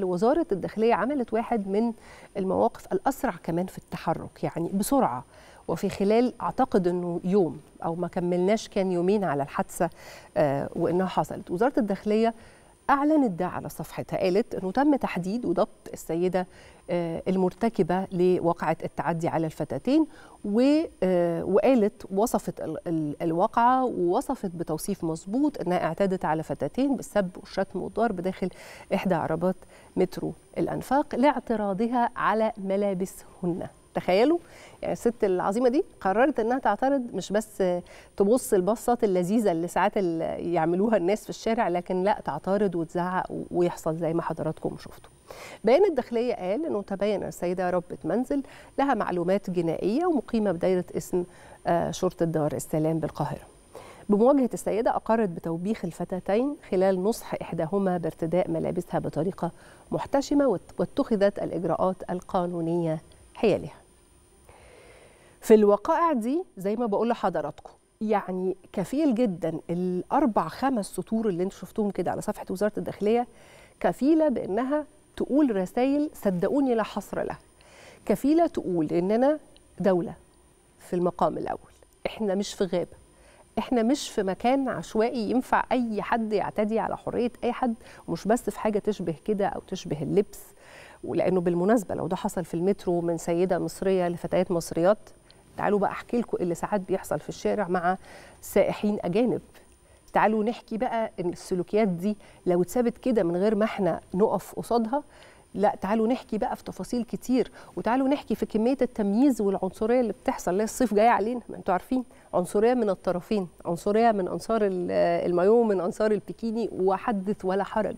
وزارة الداخلية عملت واحد من المواقف الأسرع كمان في التحرك يعني بسرعة وفي خلال أعتقد أنه يوم أو ما كملناش كان يومين على الحادثة آه، وأنها حصلت وزارة الداخلية أعلنت ده على صفحتها قالت أنه تم تحديد وضبط السيدة آه، المرتكبة لواقعة التعدي على الفتاتين آه، وقالت وصفت الواقعة ووصفت بتوصيف مظبوط أنها اعتدت على فتاتين بالسب والشتم والضرب داخل إحدى عربات مترو الأنفاق لاعتراضها على ملابسهن تخيلوا يعني الست العظيمه دي قررت انها تعترض مش بس تبص البصات اللذيذه اللي ساعات اللي يعملوها الناس في الشارع لكن لا تعترض وتزعق ويحصل زي ما حضراتكم شفتوا بيان الداخليه قال انه تبين السيده ربة منزل لها معلومات جنائيه ومقيمه بدايره اسم آه، شرطه دار السلام بالقاهره بمواجهة السيدة أقرت بتوبيخ الفتاتين خلال نصح إحداهما بارتداء ملابسها بطريقة محتشمة واتخذت الإجراءات القانونية حيالها في الوقائع دي زي ما بقول لحضراتكم يعني كفيل جدا الاربع خمس سطور اللي انتم شفتوهم كده على صفحه وزاره الداخليه كفيله بانها تقول رسائل صدقوني لا حصر لها كفيله تقول اننا دوله في المقام الاول احنا مش في غابه احنا مش في مكان عشوائي ينفع اي حد يعتدي على حريه اي حد ومش بس في حاجه تشبه كده او تشبه اللبس ولانه بالمناسبه لو ده حصل في المترو من سيده مصريه لفتيات مصريات تعالوا بقى احكي لكم اللي ساعات بيحصل في الشارع مع سائحين اجانب تعالوا نحكي بقى ان السلوكيات دي لو اتسابت كده من غير ما احنا نقف قصادها لا تعالوا نحكي بقى في تفاصيل كتير وتعالوا نحكي في كميه التمييز والعنصريه اللي بتحصل اللي الصيف جاي علينا ما انتوا عارفين عنصريه من الطرفين عنصريه من انصار المايو من انصار البيكيني وحدث ولا حرج